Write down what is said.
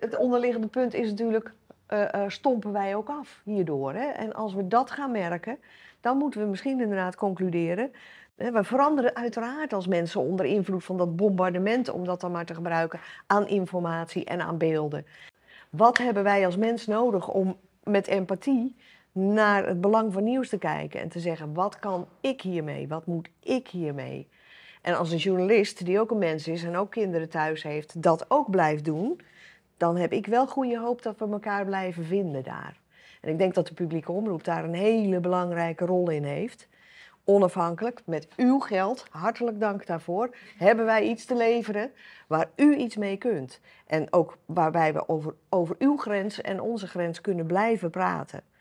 Het onderliggende punt is natuurlijk, eh, eh, stompen wij ook af hierdoor. Hè? En als we dat gaan merken, dan moeten we misschien inderdaad concluderen. Hè, we veranderen uiteraard als mensen onder invloed van dat bombardement, om dat dan maar te gebruiken, aan informatie en aan beelden. Wat hebben wij als mens nodig om met empathie naar het belang van nieuws te kijken en te zeggen: wat kan ik hiermee? Wat moet ik hiermee? En als een journalist, die ook een mens is en ook kinderen thuis heeft, dat ook blijft doen dan heb ik wel goede hoop dat we elkaar blijven vinden daar. En ik denk dat de publieke omroep daar een hele belangrijke rol in heeft. Onafhankelijk, met uw geld, hartelijk dank daarvoor, hebben wij iets te leveren waar u iets mee kunt. En ook waarbij we over, over uw grens en onze grens kunnen blijven praten.